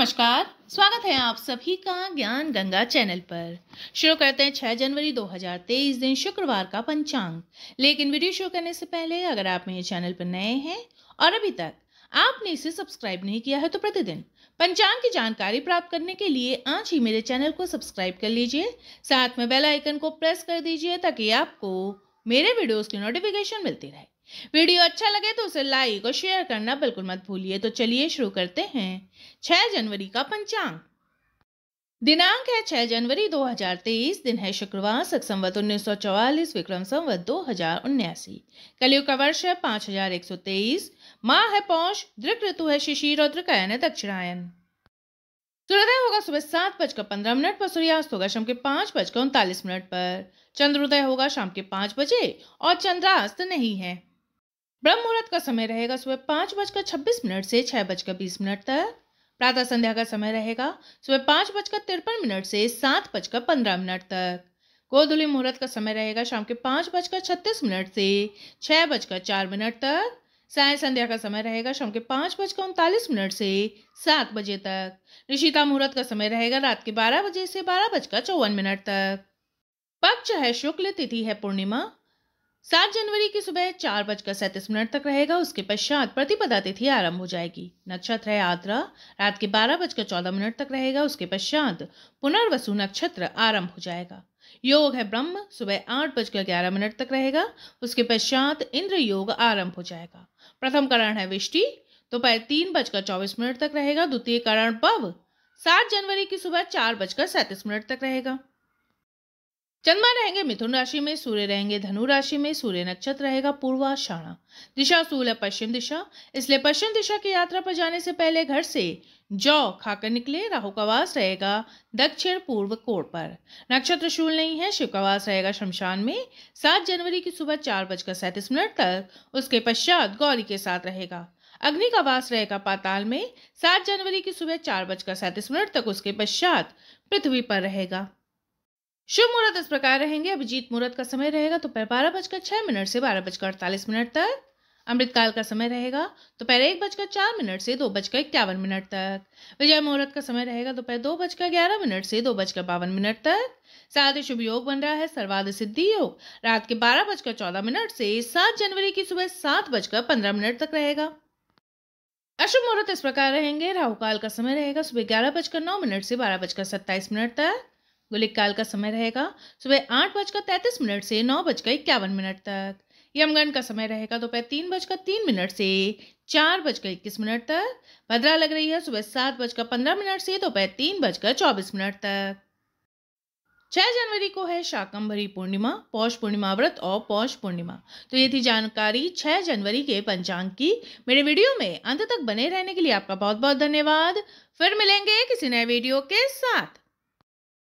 नमस्कार स्वागत है आप सभी का ज्ञान गंगा चैनल पर शुरू करते हैं 6 जनवरी 2023 दिन शुक्रवार का पंचांग लेकिन वीडियो शुरू करने से पहले अगर आप मेरे चैनल पर नए हैं और अभी तक आपने इसे सब्सक्राइब नहीं किया है तो प्रतिदिन पंचांग की जानकारी प्राप्त करने के लिए आज ही मेरे चैनल को सब्सक्राइब कर लीजिए साथ में बेलाइकन को प्रेस कर दीजिए ताकि आपको मेरे वीडियोज़ की नोटिफिकेशन मिलती रहे वीडियो अच्छा लगे तो उसे लाइक और शेयर करना बिल्कुल मत भूलिए तो चलिए शुरू करते हैं 6 जनवरी का पंचांग दिनांक है 6 जनवरी 2023 दिन है शुक्रवार सख संवत उन्नीस विक्रम संवत दो हजार उन्यासी कलयुग का वर्ष है पांच हजार एक सौ तेईस माँ है पौष दृक ऋतु है शिशिर और दृकायन है दक्षिणायन सूर्योदय होगा सुबह सात बजकर पंद्रह मिनट पर सूर्यास्त होगा शाम के पांच बजकर उनतालीस मिनट पर चंद्रोदय होगा शाम के पांच बजे और चंद्रास्त नहीं है ब्रह्म मुहूर्त का समय रहेगा सुबह पाँच बजकर छब्बीस मिनट से छः बजकर बीस मिनट तक प्रातः संध्या का समय रहेगा सुबह पाँच बजकर तिरपन मिनट से सात बजकर पंद्रह मिनट तक गोधुली मुहूर्त का समय रहेगा शाम के पाँच बजकर छत्तीस मिनट से छः बजकर चार मिनट तक साय संध्या का समय रहेगा शाम के पाँच बजकर उनतालीस मिनट से सात बजे तक निशिता मुहूर्त का समय रहेगा रात के बारह बजे से बारह बजकर चौवन मिनट तक पक्ष है शुक्ल तिथि है पूर्णिमा सात जनवरी की सुबह चार बजकर सैंतीस मिनट तक रहेगा उसके पश्चात प्रतिपदा तिथि आरंभ हो जाएगी नक्षत्र है आद्रा रात के बारह बजकर चौदह मिनट तक रहेगा उसके पश्चात पुनर्वसु नक्षत्र आरंभ हो जाएगा योग है ब्रह्म सुबह आठ बजकर ग्यारह मिनट तक रहेगा उसके पश्चात इंद्र योग आरंभ हो जाएगा प्रथम कारण है विष्टि दोपहर तो तीन बजकर चौबीस मिनट तक रहेगा द्वितीय कारण पव सात जनवरी की सुबह चार बजकर सैंतीस मिनट तक रहेगा चंद्रमा रहेंगे मिथुन राशि में सूर्य रहेंगे धनु राशि में सूर्य नक्षत्र रहेगा पूर्वाषाणा दिशा सूल है पश्चिम दिशा इसलिए पश्चिम दिशा की यात्रा पर जाने से पहले घर से जौ खाकर निकले राहु का वास रहेगा दक्षिण पूर्व कोण पर नक्षत्र शूल नहीं है शिव का वास रहेगा शमशान में सात जनवरी की सुबह चार बजकर सैंतीस मिनट तक उसके पश्चात गौरी के साथ रहेगा अग्नि का वास रहेगा पाताल में सात जनवरी की सुबह चार बजकर सैंतीस मिनट तक उसके पश्चात पृथ्वी पर रहेगा शुभ मुहूर्त इस प्रकार रहेंगे अभिजीत मुहूर्त का समय रहेगा दोपहर तो बारह बजकर छह मिनट से बारह बजकर अड़तालीस मिनट तक अमृतकाल का समय रहेगा दोपहर तो एक बजकर चार मिनट से दो बजकर इक्यावन मिनट तक विजय मुहूर्त का समय रहेगा दोपहर तो दो बजकर ग्यारह मिनट से दो बजकर बावन मिनट तक साथ ही शुभ योग बन रहा है सर्वाध सिद्धि योग रात के बारह बजकर चौदह मिनट से सात जनवरी की सुबह सात बजकर पंद्रह मिनट तक रहेगा अशुभ मुहूर्त इस प्रकार रहेंगे राहुकाल का समय रहेगा सुबह ग्यारह बजकर नौ मिनट से बारह बजकर सत्ताईस मिनट तक गुलिक काल का समय रहेगा सुबह आठ बजकर तैंतीस मिनट से नौ बजकर इक्यावन मिनट तक यमगन का समय रहेगा दोपहर तीन बजकर तीन मिनट से चार बजकर इक्कीस मिनट तक भद्रा लग रही है सुबह सात बजकर पंद्रह मिनट से दोपहर तीन बजकर चौबीस मिनट तक छह जनवरी को है शाकंभरी पूर्णिमा पौष पूर्णिमा व्रत और पौष पूर्णिमा तो ये थी जानकारी छह जनवरी के पंचांग की मेरे वीडियो में अंत तक बने रहने के लिए आपका बहुत बहुत धन्यवाद फिर मिलेंगे किसी नए वीडियो के साथ